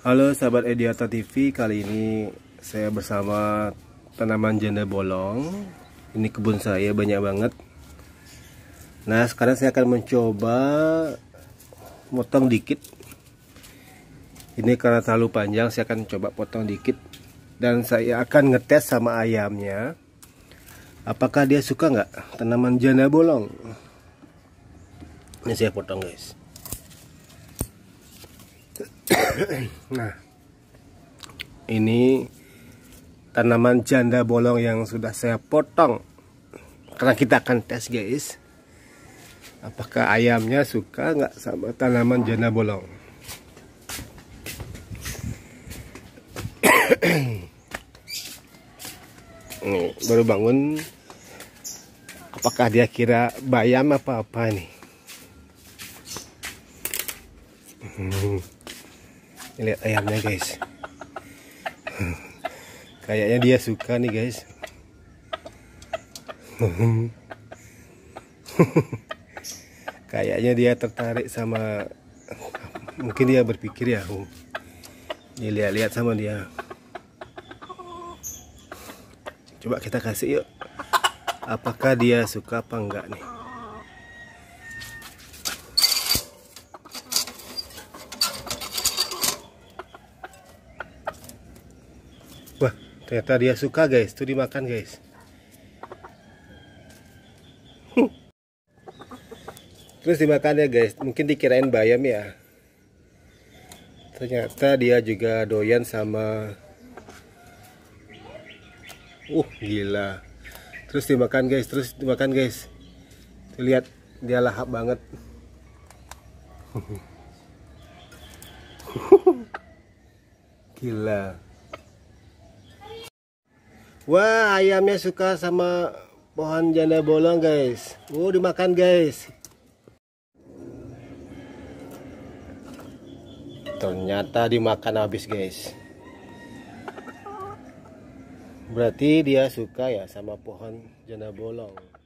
Halo sahabat Ediata TV, kali ini saya bersama tanaman janda bolong. Ini kebun saya banyak banget. Nah, sekarang saya akan mencoba potong dikit. Ini karena terlalu panjang, saya akan coba potong dikit dan saya akan ngetes sama ayamnya. Apakah dia suka nggak tanaman janda bolong? Ini saya potong, guys nah ini tanaman janda bolong yang sudah saya potong karena kita akan tes guys apakah ayamnya suka nggak sama tanaman janda bolong nih, baru bangun apakah dia kira bayam apa apa nih hmm lihat ayamnya guys kayaknya dia suka nih guys kayaknya dia tertarik sama mungkin dia berpikir ya oh, ini lihat-lihat sama dia coba kita kasih yuk apakah dia suka apa enggak nih wah ternyata dia suka guys tuh dimakan guys terus dimakan ya guys mungkin dikirain bayam ya ternyata dia juga doyan sama uh gila terus dimakan guys terus dimakan guys Tuh, lihat dia lahap banget gila Wah, ayamnya suka sama pohon janda bolong, guys. Wow, oh, dimakan, guys. Ternyata dimakan habis, guys. Berarti dia suka ya sama pohon janda bolong.